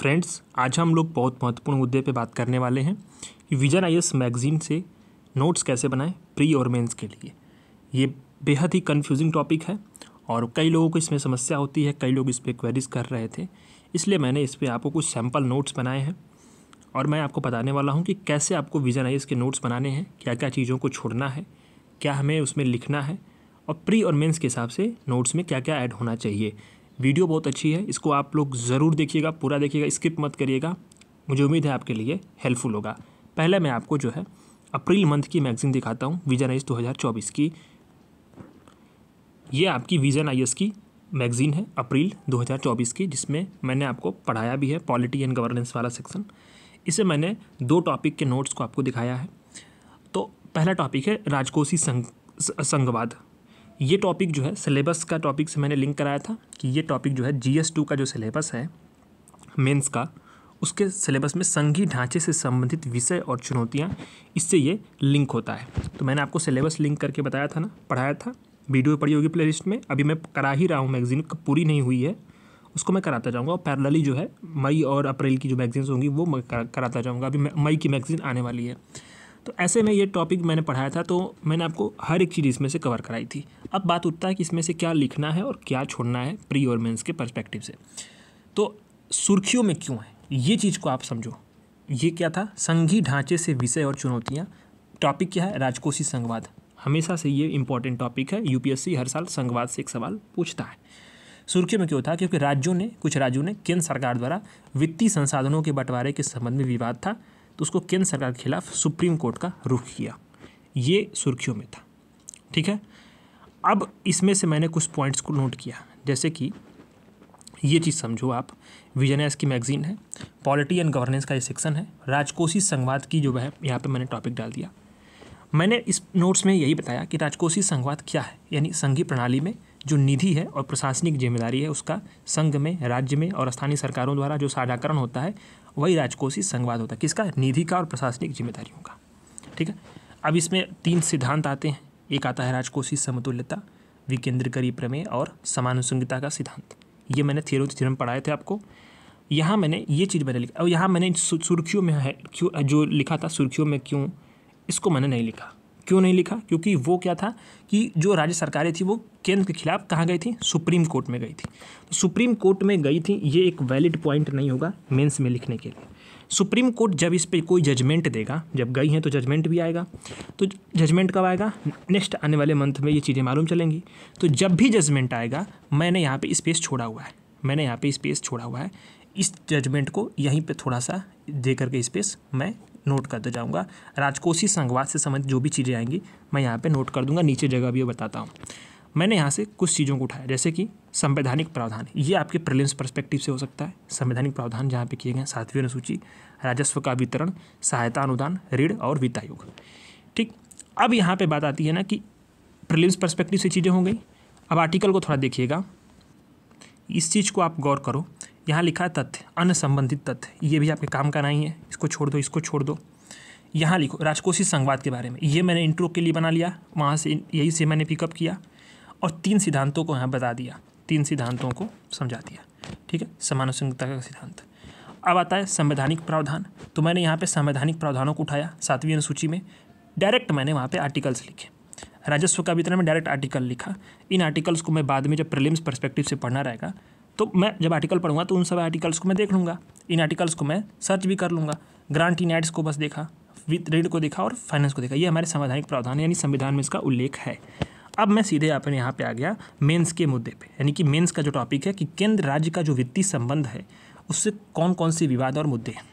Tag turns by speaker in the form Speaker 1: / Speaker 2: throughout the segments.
Speaker 1: friends आज हम लोग बहुत महत्वपूर्ण मुद्दे पे बात करने वाले हैं विजन आई मैगज़ीन से नोट्स कैसे बनाएं प्री और मेंस के लिए ये बेहद ही कंफ्यूजिंग टॉपिक है और कई लोगों को इसमें समस्या होती है कई लोग इस पर क्वेरीज कर रहे थे इसलिए मैंने इस पर आपको कुछ सैम्पल नोट्स बनाए हैं और मैं आपको बताने वाला हूँ कि कैसे आपको विजन आई के नोट्स बनाने हैं क्या क्या चीज़ों को छोड़ना है क्या हमें उसमें लिखना है और प्री और मेंस के हिसाब से नोट्स में क्या क्या ऐड होना चाहिए वीडियो बहुत अच्छी है इसको आप लोग ज़रूर देखिएगा पूरा देखिएगा स्किप मत करिएगा मुझे उम्मीद है आपके लिए हेल्पफुल होगा पहले मैं आपको जो है अप्रैल मंथ की मैगजीन दिखाता हूँ विजन आई 2024 की ये आपकी विजन आई की मैगजीन है अप्रैल 2024 की जिसमें मैंने आपको पढ़ाया भी है पॉलिटी एंड गवर्नेंस वाला सेक्शन इसे मैंने दो टॉपिक के नोट्स को आपको दिखाया है तो पहला टॉपिक है संघ संघवाद ये टॉपिक जो है सिलेबस का टॉपिक से मैंने लिंक कराया था कि ये टॉपिक जो है जी एस टू का जो सिलेबस है मेंस का उसके सिलेबस में संघी ढांचे से संबंधित विषय और चुनौतियाँ इससे ये लिंक होता है तो मैंने आपको सिलेबस लिंक करके बताया था ना पढ़ाया था वीडियो पढ़ी होगी प्लेलिस्ट में अभी मैं करा ही रहा हूँ मैगजीन पूरी नहीं हुई है उसको मैं कराता जाऊँगा और पैरलली जो है मई और अप्रैल की जो मैगजीन्स होंगी वो मैं कराता जाऊँगा अभी मई की मैगजीन आने वाली है तो ऐसे में ये टॉपिक मैंने पढ़ाया था तो मैंने आपको हर एक चीज़ इसमें से कवर कराई थी अब बात उठता है कि इसमें से क्या लिखना है और क्या छोड़ना है प्री और मेंस के परस्पेक्टिव से तो सुर्खियों में क्यों है ये चीज़ को आप समझो ये क्या था संघी ढांचे से विषय और चुनौतियाँ टॉपिक क्या है राजकोषीय संघवाद हमेशा से ये इंपॉर्टेंट टॉपिक है यूपीएससी हर साल संघवाद से एक सवाल पूछता है सुर्खियों में क्यों था क्योंकि राज्यों ने कुछ राज्यों ने केंद्र सरकार द्वारा वित्तीय संसाधनों के बंटवारे के संबंध में विवाद था तो उसको केंद्र सरकार के खिलाफ सुप्रीम कोर्ट का रुख किया ये सुर्खियों में था ठीक है अब इसमें से मैंने कुछ पॉइंट्स को नोट किया जैसे कि ये चीज़ समझो आप विजन एस की मैगजीन है पॉलिटी एंड गवर्नेंस का ये सेक्शन है राजकोषी संवाद की जो वह यहाँ पे मैंने टॉपिक डाल दिया मैंने इस नोट्स में यही बताया कि राजकोषी संवाद क्या है यानी संघीय प्रणाली में जो निधि है और प्रशासनिक जिम्मेदारी है उसका संघ में राज्य में और स्थानीय सरकारों द्वारा जो साझाकरण होता है वही राजकोषीय संवाद होता है किसका निधि का और प्रशासनिक जिम्मेदारियों का ठीक है अब इसमें तीन सिद्धांत आते हैं एक आता है राजकोषीय समतुल्यता विकेंद्रकरी प्रमेय और समानुसंगता का सिद्धांत ये मैंने थियरो थ्योरम पढ़ाए थे आपको यहाँ मैंने ये चीज़ मैंने लिखा और यहाँ मैंने सुर्खियों में है क्यों जो लिखा था सुर्खियों में क्यों इसको मैंने नहीं लिखा क्यों नहीं लिखा क्योंकि वो क्या था कि जो राज्य सरकारें थी वो केंद्र के खिलाफ कहाँ गई थी सुप्रीम कोर्ट में गई थी तो सुप्रीम कोर्ट में गई थी ये एक वैलिड पॉइंट नहीं होगा मेंस में लिखने के लिए सुप्रीम कोर्ट जब इस पर कोई जजमेंट देगा जब गई हैं तो जजमेंट भी आएगा तो जजमेंट कब आएगा नेक्स्ट आने वाले मंथ में ये चीज़ें मालूम चलेंगी तो जब भी जजमेंट आएगा मैंने यहाँ पे स्पेस छोड़ा हुआ है मैंने यहाँ पे स्पेस छोड़ा हुआ है इस जजमेंट को यहीं पे थोड़ा सा दे करके स्पेस मैं नोट करते तो जाऊँगा राजकोषीय संघवाद से संबंधित जो भी चीज़ें आएंगी मैं यहाँ पर नोट कर दूँगा नीचे जगह भी बताता हूँ मैंने यहाँ से कुछ चीज़ों को उठाया जैसे कि संवैधानिक प्रावधान ये आपके प्रिलियंस परस्पेक्टिव से हो सकता है संवैधानिक प्रावधान जहाँ पे किए गए सातवीं अनुसूची राजस्व का वितरण सहायता अनुदान ऋण और वित्त आयोग ठीक अब यहाँ पे बात आती है ना कि प्रिलियंस परस्पेक्टिव से चीज़ें हो गई अब आर्टिकल को थोड़ा देखिएगा इस चीज़ को आप गौर करो यहाँ लिखा है तथ्य संबंधित तथ्य ये भी आपके काम का नहीं है इसको छोड़ दो इसको छोड़ दो यहाँ लिखो राजकोषीय संवाद के बारे में ये मैंने इंट्रो के लिए बना लिया वहाँ से यही से मैंने पिकअप किया और तीन सिद्धांतों को यहाँ बता दिया तीन सिद्धांतों को समझा दिया ठीक है समानुसंगता का सिद्धांत अब आता है संवैधानिक प्रावधान तो मैंने यहाँ पे संवैधानिक प्रावधानों को उठाया सातवीं अनुसूची में डायरेक्ट मैंने वहाँ पे आर्टिकल्स लिखे राजस्व का वितरण में डायरेक्ट आर्टिकल लिखा इन आर्टिकल्स को मैं बाद में जब प्रिलिम्स परस्पेक्टिव से पढ़ना रहेगा तो मैं जब आर्टिकल पढ़ूंगा तो उन सब आर्टिकल्स को मैं देख लूँगा इन आर्टिकल्स को मैं सर्च भी कर लूँगा ग्रांट इन एड्स को बस देखा विद रेड को देखा और फाइनेंस को देखा ये हमारे संवैधानिक प्रावधान यानी संविधान में इसका उल्लेख है अब मैं सीधे अपने यहाँ पे आ गया मेंस के मुद्दे पे यानी कि मेंस का जो टॉपिक है कि केंद्र राज्य का जो वित्तीय संबंध है उससे कौन कौन से विवाद और मुद्दे हैं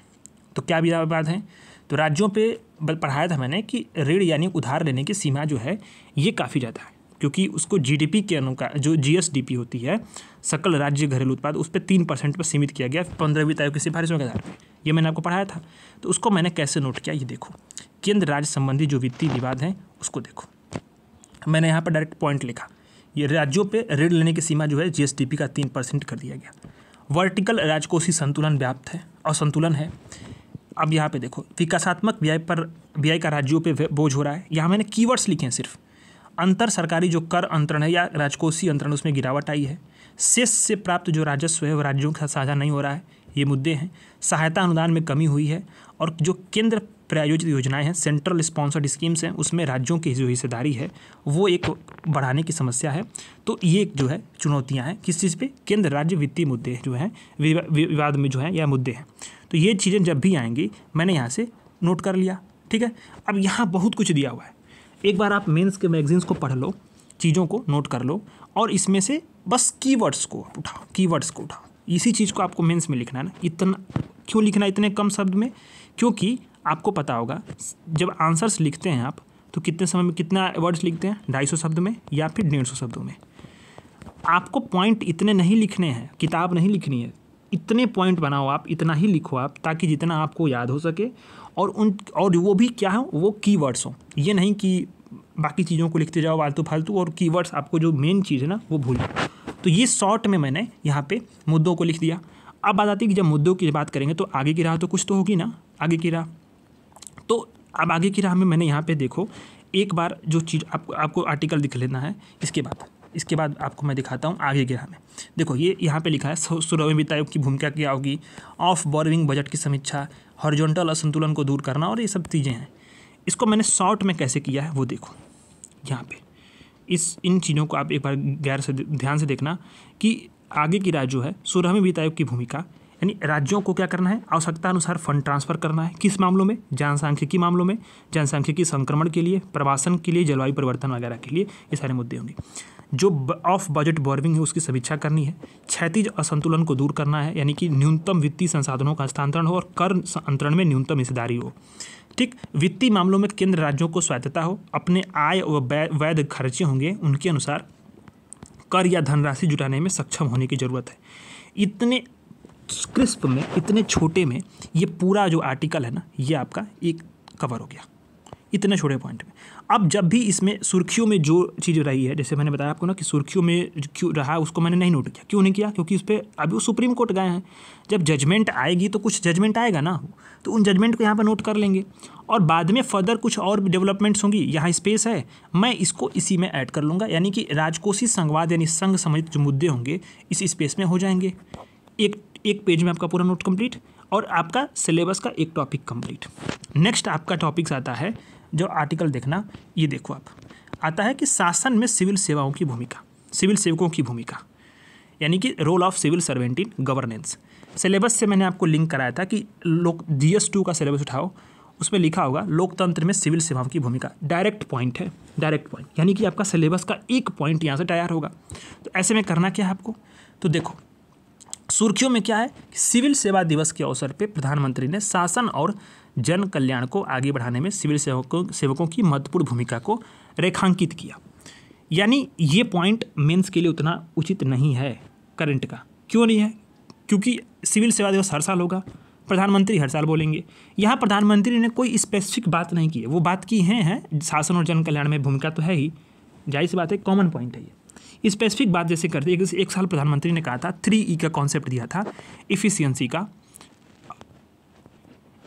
Speaker 1: तो क्या विवाद हैं तो राज्यों पे पढ़ाया था मैंने कि ऋण यानी उधार लेने की सीमा जो है ये काफ़ी ज़्यादा है क्योंकि उसको जीडीपी के अनुकार जो जीएसडीपी होती है सकल राज्य घरेलू उत्पाद उस पर तीन परसेंट पर सीमित किया गया पंद्रहवीं तारीख की सिफारिशों के आधार पर यह मैंने आपको पढ़ाया था तो उसको मैंने कैसे नोट किया ये देखो केंद्र राज्य संबंधी जो वित्तीय विवाद हैं उसको देखो मैंने यहाँ पर डायरेक्ट पॉइंट लिखा ये राज्यों पर ऋण लेने की सीमा जो है जी का तीन परसेंट कर दिया गया वर्टिकल राजकोषी संतुलन व्याप्त है और संतुलन है अब यहाँ पे देखो विकासात्मक व्यय पर व्यय का राज्यों पे बोझ हो रहा है यहाँ मैंने कीवर्ड्स लिखे हैं सिर्फ अंतर सरकारी जो कर अंतरण है या राजकोषीय अंतरण उसमें गिरावट आई है सेस से प्राप्त जो राजस्व है वह राज्यों के साथ साझा नहीं हो रहा है ये मुद्दे हैं सहायता अनुदान में कमी हुई है और जो केंद्र प्रायोजित योजनाएं हैं सेंट्रल स्पॉन्सर्ड स्कीम्स हैं उसमें राज्यों की जो हिस्सेदारी है वो एक बढ़ाने की समस्या है तो ये जो है चुनौतियां हैं किस चीज़ पे केंद्र राज्य वित्तीय मुद्दे जो हैं विवाद में जो हैं या मुद्दे हैं तो ये चीज़ें जब भी आएंगी मैंने यहाँ से नोट कर लिया ठीक है अब यहाँ बहुत कुछ दिया हुआ है एक बार आप मेंस के मैगजीन्स को पढ़ लो चीज़ों को नोट कर लो और इसमें से बस कीवर्ड्स को उठाओ कीवर्ड्स को उठाओ इसी चीज़ को आपको मेंस में लिखना है ना इतना क्यों लिखना है इतने कम शब्द में क्योंकि आपको पता होगा जब आंसर्स लिखते हैं आप तो कितने समय में कितना वर्ड्स लिखते हैं ढाई सौ शब्द में या फिर डेढ़ सौ शब्दों में आपको पॉइंट इतने नहीं लिखने हैं किताब नहीं लिखनी है इतने पॉइंट बनाओ आप इतना ही लिखो आप ताकि जितना आपको याद हो सके और उन और वो भी क्या हो वो कीवर्ड्स हों ये नहीं कि बाकी चीज़ों को लिखते जाओ फालतू फालतू और कीवर्ड्स आपको जो मेन चीज़ है ना वो भूल तो ये शॉर्ट में मैंने यहाँ पे मुद्दों को लिख दिया अब बात आती है कि जब मुद्दों की बात करेंगे तो आगे की राह तो कुछ तो होगी ना आगे की राह तो अब आगे की राह में मैंने यहाँ पे देखो एक बार जो चीज़ आपको आपको आर्टिकल दिख लेना है इसके बाद इसके बाद आपको मैं दिखाता हूँ आगे की राह में देखो ये यहाँ पे लिखा है सुरवे वित्त आयोग की भूमिका क्या होगी ऑफ बोरिंग बजट की समीक्षा हॉरिजॉन्टल असंतुलन को दूर करना और ये सब चीज़ें हैं इसको मैंने शॉर्ट में कैसे किया है वो देखो यहाँ पे इस इन चीज़ों को आप एक बार गैर से ध्यान से देखना कि आगे की राज्य जो है सोलहवीं वित्त आयोग की भूमिका यानी राज्यों को क्या करना है आवश्यकता अनुसार फंड ट्रांसफर करना है किस मामलों में जनसांख्यिकी मामलों में जनसांख्यिकी संक्रमण के लिए प्रवासन के लिए जलवायु परिवर्तन वगैरह के लिए ये सारे मुद्दे होंगे जो ऑफ बजट बोर्विंग है उसकी समीक्षा करनी है क्षैतिज असंतुलन को दूर करना है यानी कि न्यूनतम वित्तीय संसाधनों का हस्तांतरण हो और कर अंतरण में न्यूनतम हिस्सेदारी हो ठीक वित्तीय मामलों में केंद्र राज्यों को स्वायत्तता हो अपने आय व वैध खर्चे होंगे उनके अनुसार कर या धनराशि जुटाने में सक्षम होने की ज़रूरत है इतने क्रिस्प में इतने छोटे में ये पूरा जो आर्टिकल है ना ये आपका एक कवर हो गया इतने छोटे पॉइंट में अब जब भी इसमें सुर्खियों में जो चीज़ रही है जैसे मैंने बताया आपको ना कि सुर्खियों में क्यों रहा उसको मैंने नहीं नोट किया क्यों नहीं किया क्योंकि उस पर अभी वो सुप्रीम कोर्ट गए हैं जब जजमेंट आएगी तो कुछ जजमेंट आएगा ना तो उन जजमेंट को यहाँ पर नोट कर लेंगे और बाद में फर्दर कुछ और डेवलपमेंट्स होंगी यहाँ स्पेस है मैं इसको इसी में ऐड कर लूँगा यानी कि राजकोषी संवाद यानी संघ संबंधित जो मुद्दे होंगे इस स्पेस में हो जाएंगे एक एक पेज में आपका पूरा नोट कंप्लीट और आपका सिलेबस का एक टॉपिक कंप्लीट नेक्स्ट आपका टॉपिक्स आता है जो आर्टिकल देखना ये देखो आप आता है कि शासन में सिविल सेवाओं की भूमिका सिविल सेवकों की भूमिका यानी कि role of civil servant in governance syllabus से मैंने आपको लिंक कराया था कि लोक जी टू का सिलेबस उठाओ उसमें लिखा होगा लोकतंत्र में सिविल सेवाओं की भूमिका डायरेक्ट पॉइंट है डायरेक्ट पॉइंट यानी कि आपका सिलेबस का एक पॉइंट यहाँ से तैयार होगा तो ऐसे में करना क्या है आपको तो देखो सुर्खियों में क्या है सिविल सेवा दिवस के अवसर पर प्रधानमंत्री ने शासन और जन कल्याण को आगे बढ़ाने में सिविल सेवकों सेवकों की महत्वपूर्ण भूमिका को रेखांकित किया यानी ये पॉइंट मेंस के लिए उतना उचित नहीं है करंट का क्यों नहीं है क्योंकि सिविल सेवा दिवस हर साल होगा प्रधानमंत्री हर साल बोलेंगे यहाँ प्रधानमंत्री ने कोई स्पेसिफिक बात नहीं की है वो बात की है, है शासन और जन कल्याण में भूमिका तो है ही जाहिर सी बात है कॉमन पॉइंट है ये स्पेसिफिक बात जैसे करते एक, एक साल प्रधानमंत्री ने कहा था थ्री ई e का कॉन्सेप्ट दिया था इफ़िशियंसी का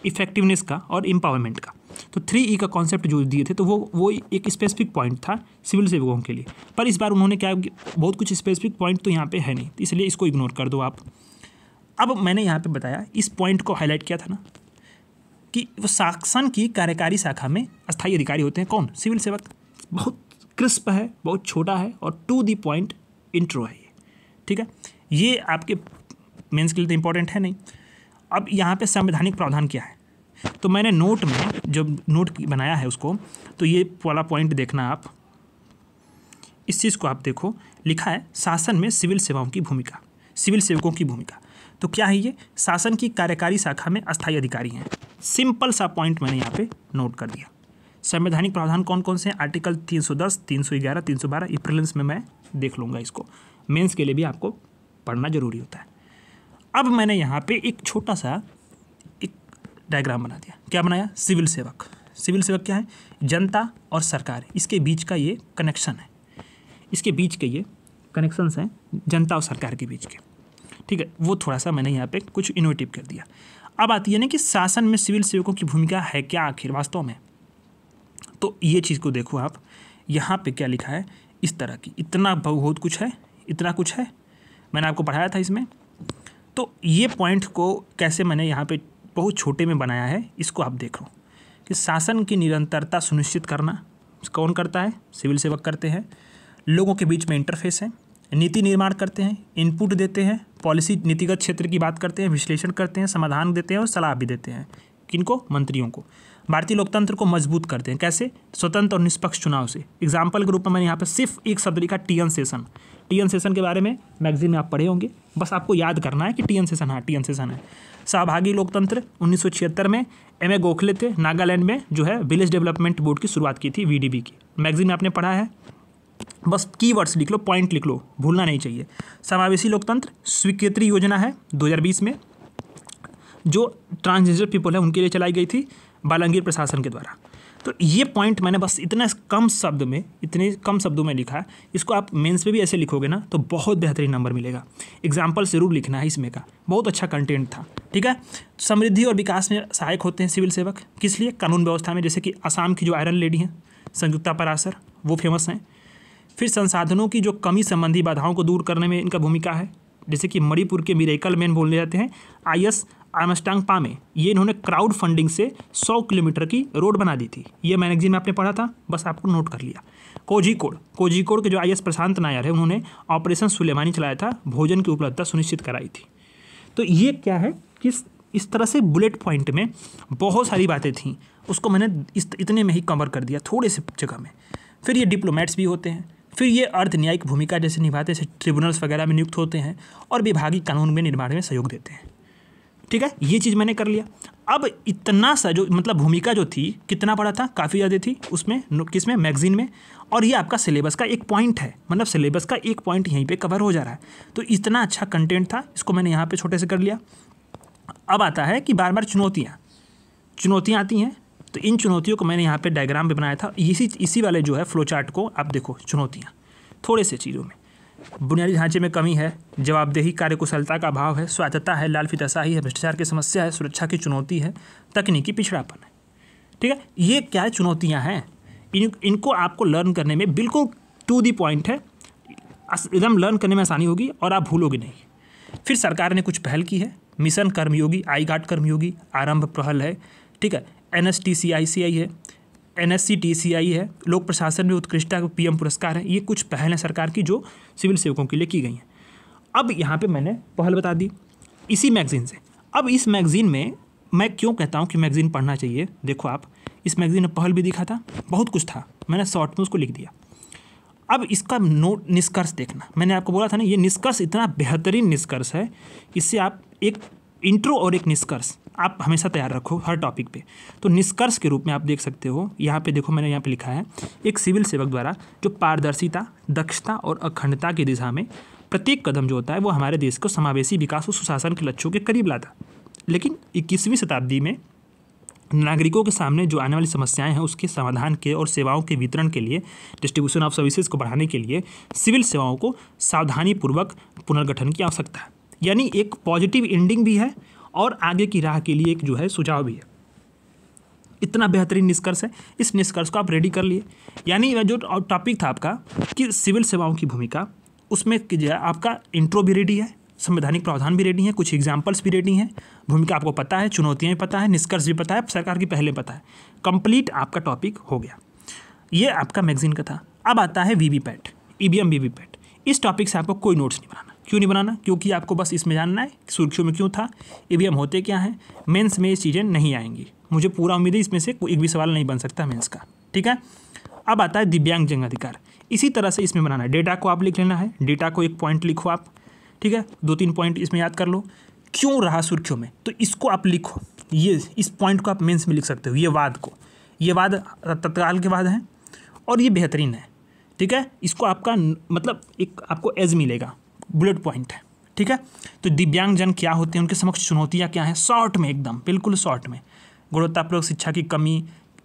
Speaker 1: इफेक्टिवनेस का और एम्पावरमेंट का तो थ्री ई e का कॉन्सेप्ट जो दिए थे तो वो वो एक स्पेसिफिक पॉइंट था सिविल सेवकों के लिए पर इस बार उन्होंने क्या बहुत कुछ स्पेसिफिक पॉइंट तो यहाँ पे है नहीं इसलिए इसको इग्नोर कर दो आप अब मैंने यहाँ पे बताया इस पॉइंट को हाईलाइट किया था ना कि वो शासन की कार्यकारी शाखा में स्थायी अधिकारी होते हैं कौन सिविल सेवक बहुत क्रिस्प है बहुत छोटा है और टू दी पॉइंट इंट्रो है ये ठीक है ये आपके मेंस के लिए तो इम्पोर्टेंट है नहीं अब यहाँ पे संवैधानिक प्रावधान क्या है तो मैंने नोट में जब नोट बनाया है उसको तो ये वाला पॉइंट देखना आप इस चीज़ को आप देखो लिखा है शासन में सिविल सेवाओं की भूमिका सिविल सेवकों की भूमिका तो क्या है ये शासन की कार्यकारी शाखा में अस्थायी अधिकारी हैं सिंपल सा पॉइंट मैंने यहाँ पे नोट कर दिया संवैधानिक प्रावधान कौन कौन से हैं आर्टिकल 310, 311, 312 बारह प्रिलिम्स में मैं देख लूँगा इसको मेंस के लिए भी आपको पढ़ना जरूरी होता है अब मैंने यहाँ पे एक छोटा सा एक डायग्राम बना दिया क्या बनाया सिविल सेवक सिविल सेवक क्या है जनता और सरकार इसके बीच का ये कनेक्शन है इसके बीच के ये कनेक्शंस हैं जनता और सरकार के बीच के ठीक है वो थोड़ा सा मैंने यहाँ पे कुछ इनोवेटिव कर दिया अब आती है ना कि शासन में सिविल सेवकों की भूमिका है क्या आखिर वास्तव में तो ये चीज़ को देखो आप यहाँ पे क्या लिखा है इस तरह की इतना बहुत कुछ है इतना कुछ है मैंने आपको पढ़ाया था इसमें तो ये पॉइंट को कैसे मैंने यहाँ पे बहुत छोटे में बनाया है इसको आप देख लो कि शासन की निरंतरता सुनिश्चित करना कौन करता है सिविल सेवक करते हैं लोगों के बीच में इंटरफेस है नीति निर्माण करते हैं इनपुट देते हैं पॉलिसी नीतिगत क्षेत्र की बात करते हैं विश्लेषण करते हैं समाधान देते हैं और सलाह भी देते हैं किनको मंत्रियों को भारतीय लोकतंत्र को मजबूत करते हैं कैसे स्वतंत्र और निष्पक्ष चुनाव से एग्जाम्पल के रूप में मैंने यहाँ पर सिर्फ एक शब्द लिखा T N Seshan T N Seshan के बारे में मैगजीन में आप पढ़े होंगे बस आपको याद करना है कि टी एन सेशन हाँ टी एन सेशन है सहभागी लोकतंत्र उन्नीस में एम ए गोखले थे नागालैंड में जो है विलेज डेवलपमेंट बोर्ड की शुरुआत की थी वी की मैगजीन में आपने पढ़ा है बस की वर्ड्स लिख लो पॉइंट लिख लो भूलना नहीं चाहिए समावेशी लोकतंत्र स्वीकृति योजना है 2020 में जो ट्रांसजेंडर पीपल है उनके लिए चलाई गई थी बालांगीर प्रशासन के द्वारा तो ये पॉइंट मैंने बस इतना कम शब्द में इतने कम शब्दों में लिखा है इसको आप मेंस में भी ऐसे लिखोगे ना तो बहुत बेहतरीन नंबर मिलेगा एग्जाम्पल ज़रूर लिखना है इसमें का बहुत अच्छा कंटेंट था ठीक है समृद्धि और विकास में सहायक होते हैं सिविल सेवक किस लिए कानून व्यवस्था में जैसे कि आसाम की जो आयरन लेडी हैं संयुक्ता परासर वो फेमस हैं फिर संसाधनों की जो कमी संबंधी बाधाओं को दूर करने में इनका भूमिका है जैसे कि मणिपुर के मिरेकल मैन बोले जाते हैं आई एस आर्मस्टांग पामे ये इन्होंने क्राउड फंडिंग से 100 किलोमीटर की रोड बना दी थी ये मैगजीन में आपने पढ़ा था बस आपको नोट कर लिया कोजीकोड कोजीकोड के जो आई एस प्रशांत नायर है उन्होंने ऑपरेशन सुलेमानी चलाया था भोजन की उपलब्धता सुनिश्चित कराई थी तो ये क्या है कि इस तरह से बुलेट पॉइंट में बहुत सारी बातें थीं उसको मैंने इस इतने में ही कवर कर दिया थोड़े से जगह में फिर ये डिप्लोमेट्स भी होते हैं फिर ये अर्ध न्यायिक भूमिका जैसे निभाते हैं ट्रिब्यूनल्स वगैरह में नियुक्त होते हैं और विभागीय कानून में निर्माण में सहयोग देते हैं ठीक है ये चीज़ मैंने कर लिया अब इतना सा जो मतलब भूमिका जो थी कितना पड़ा था काफ़ी ज़्यादा थी उसमें किस में मैगजीन में और ये आपका सिलेबस का एक पॉइंट है मतलब सिलेबस का एक पॉइंट यहीं पे कवर हो जा रहा है तो इतना अच्छा कंटेंट था इसको मैंने यहाँ पे छोटे से कर लिया अब आता है कि बार बार चुनौतियाँ चुनौतियाँ आती हैं तो इन चुनौतियों को मैंने यहाँ पर डायग्राम भी बनाया था इसी इसी वाले जो है फ्लो चार्ट को आप देखो चुनौतियाँ थोड़े से चीज़ों में बुनियादी ढांचे में कमी है जवाबदेही कार्यकुशलता का अभाव है स्वायत्तता है लाल फिताशाही है भ्रष्टाचार की समस्या है सुरक्षा की चुनौती है तकनीकी पिछड़ापन है ठीक है ये क्या चुनौतियाँ हैं इन इनको आपको लर्न करने में बिल्कुल टू दी पॉइंट है एकदम लर्न करने में आसानी होगी और आप भूलोगे नहीं फिर सरकार ने कुछ पहल की है मिशन कर्मयोगी आई घाट कर्मयोगी आरंभ पहल है ठीक है N S T C I C I है N S C T C I है लोक प्रशासन में उत्कृष्टता पी एम पुरस्कार है ये कुछ पहल हैं सरकार की जो सिविल सेवकों के लिए की गई हैं अब यहाँ पे मैंने पहल बता दी इसी मैगज़ीन से अब इस मैगज़ीन में मैं क्यों कहता हूँ कि मैगज़ीन पढ़ना चाहिए देखो आप इस मैगज़ीन में पहल भी दिखा था बहुत कुछ था मैंने शॉर्ट में उसको लिख दिया अब इसका नोट निष्कर्ष देखना मैंने आपको बोला था ना ये निष्कर्ष इतना बेहतरीन निष्कर्ष है इससे आप एक इंट्रो और एक निष्कर्ष आप हमेशा तैयार रखो हर टॉपिक पे तो निष्कर्ष के रूप में आप देख सकते हो यहाँ पे देखो मैंने यहाँ पे लिखा है एक सिविल सेवक द्वारा जो पारदर्शिता दक्षता और अखंडता की दिशा में प्रत्येक कदम जो होता है वो हमारे देश को समावेशी विकास और सुशासन के लक्ष्यों के करीब लाता लेकिन इक्कीसवीं शताब्दी में नागरिकों के सामने जो आने वाली समस्याएं हैं उसके समाधान के और सेवाओं के वितरण के लिए डिस्ट्रीब्यूशन ऑफ सर्विसेज को बढ़ाने के लिए सिविल सेवाओं को सावधानीपूर्वक पुनर्गठन की आवश्यकता है यानी एक पॉजिटिव एंडिंग भी है और आगे की राह के लिए एक जो है सुझाव भी है इतना बेहतरीन निष्कर्ष है इस निष्कर्ष को आप रेडी कर लिए यानी जो टॉपिक था आपका कि सिविल सेवाओं की भूमिका उसमें जो है आपका इंट्रो भी रेडी है संवैधानिक प्रावधान भी रेडी हैं कुछ एग्जाम्पल्स भी रेडी हैं भूमिका आपको पता है चुनौतियाँ भी पता है निष्कर्ष भी पता है सरकार की पहले पता है कंप्लीट आपका टॉपिक हो गया ये आपका मैगजीन का था अब आता है V V PAT E V M V V PAT इस टॉपिक से आपको कोई नोट्स नहीं बनाना क्यों नहीं बनाना क्योंकि आपको बस इसमें जानना है कि सुर्खियों में क्यों था एम होते क्या हैं मेंस में ये चीज़ें नहीं आएंगी मुझे पूरा उम्मीद है इसमें से कोई एक भी सवाल नहीं बन सकता मेंस का ठीक है अब आता है दिव्यांग जंग अधिकार इसी तरह से इसमें बनाना है डेटा को आप लिख लेना है डेटा को एक पॉइंट लिखो आप ठीक है दो तीन पॉइंट इसमें याद कर लो क्यों रहा सुर्खियों में तो इसको आप लिखो ये इस पॉइंट को आप मेंस में लिख सकते हो ये वाद को ये वाद तत्काल के वाद हैं और ये बेहतरीन है ठीक है इसको आपका मतलब एक आपको एज मिलेगा बुलेट पॉइंट है ठीक है तो दिव्यांगजन क्या होते हैं उनके समक्ष चुनौतियाँ क्या हैं शॉर्ट में एकदम बिल्कुल शॉर्ट में गुणवत्तापूर्वक शिक्षा की कमी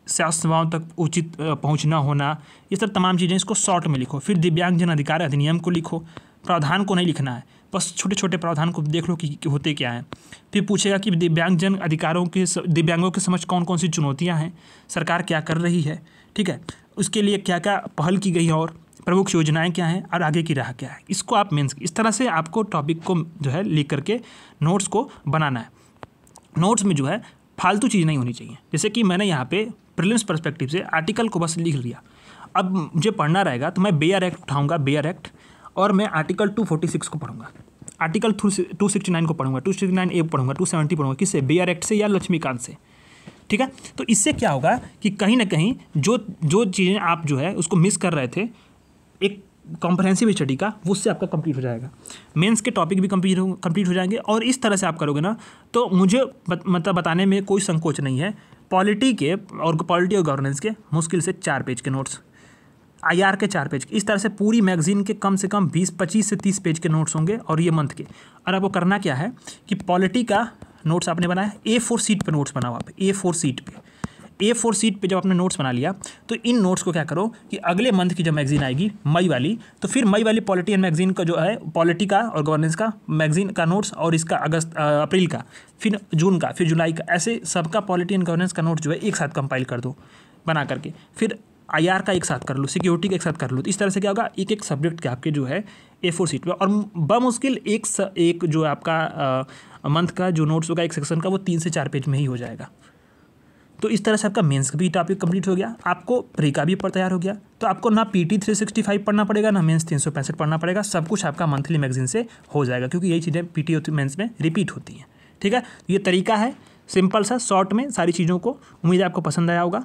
Speaker 1: स्वास्थ्य सेवाओं तक उचित पहुँच न होना ये सब तमाम चीज़ें इसको शॉर्ट में लिखो फिर दिव्यांगजन अधिकार अधिनियम को लिखो प्रावधान को नहीं लिखना है बस छोटे छोटे प्रावधान को देख लो कि होते क्या हैं फिर पूछेगा कि दिव्यांगजन अधिकारों के दिव्यांगों के समक्ष कौन कौन सी चुनौतियाँ हैं सरकार क्या कर रही है ठीक है उसके लिए क्या क्या पहल की गई है और प्रमुख योजनाएं क्या हैं और आगे की राह क्या है इसको आप मीन्स इस तरह से आपको टॉपिक को जो है लिख करके नोट्स को बनाना है नोट्स में जो है फालतू चीज़ नहीं होनी चाहिए जैसे कि मैंने यहाँ पे प्रिलिम्स परस्पेक्टिव से आर्टिकल को बस लिख लिया अब मुझे पढ़ना रहेगा तो मैं बेयर एक्ट उठाऊँगा बेयर एक्ट और मैं आर्टिकल टू फोर्टी सिक्स को पढ़ूंगा आर्टिकल टू सिक्सटी नाइन को पढ़ूंगा टू सिक्सटी नाइन ए पढ़ूंगा टू सेवेंटी पढ़ूंगा किससे बेयर एक्ट से या लक्ष्मीकांत से ठीक है तो इससे क्या होगा कि कहीं ना कहीं जो जो चीज़ें आप जो है उसको मिस कर रहे थे एक कॉम्प्रहेंसिव स्टडी का उससे आपका कंप्लीट हो जाएगा मेंस के टॉपिक भी कंप्लीट हो कंप्लीट हो जाएंगे और इस तरह से आप करोगे ना तो मुझे बत, मतलब बताने में कोई संकोच नहीं है पॉलिटी के और पॉलिटी और गवर्नेंस के मुश्किल से चार पेज के नोट्स आई के चार पेज इस तरह से पूरी मैगजीन के कम से कम बीस पच्चीस से तीस पेज के नोट्स होंगे और ये मंथ के और आपको करना क्या है कि पॉलिटी का नोट्स आपने बनाया ए फोर सीट पर नोट्स बनाओ आप ए फोर सीट पर ए फोर सीट पर जब आपने नोट्स बना लिया तो इन नोट्स को क्या करो कि अगले मंथ की जब मैगजीन आएगी मई वाली तो फिर मई वाली पॉलिटी एंड मैगजीन का जो है पॉलिटी का और गवर्नेंस का मैगजीन का नोट्स और इसका अगस्त अप्रैल का फिर जून का फिर जुलाई का ऐसे सबका पॉलिटी एंड गवर्नेंस का नोट्स जो है एक साथ कंपाइल कर दो बना करके फिर आई आर का एक साथ कर लो सिक्योरिटी का एक साथ कर लो तो इस तरह से क्या होगा एक एक सब्जेक्ट के आपके जो है ए फोर सीट पर और बमुश्किल एक एक जो आपका मंथ का जो नोट्स होगा एक सेक्शन का वो तीन से चार पेज में ही हो जाएगा तो इस तरह से आपका मेंस का भी टॉपिक कंप्लीट हो गया आपको प्री का भी पर तैयार हो गया तो आपको ना P T three sixty five पढ़ना पड़ेगा ना मेंस तीन सौ पैंसठ पढ़ना पड़ेगा सब कुछ आपका मंथली मैगजीन से हो जाएगा क्योंकि यही चीज़ें पी टी मेन्स में रिपीट होती हैं ठीक है ये तरीका है सिंपल सा शॉर्ट में सारी चीज़ों को उम्मीद आपको पसंद आया होगा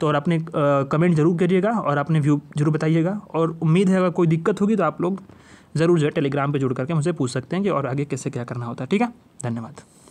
Speaker 1: तो और अपने कमेंट जरूर करिएगा और अपने व्यू जरूर बताइएगा और उम्मीद है अगर कोई दिक्कत होगी तो आप लोग ज़रूर जो है टेलीग्राम पर जुड़ करके मुझसे पूछ सकते हैं कि और आगे कैसे क्या करना होता है ठीक है धन्यवाद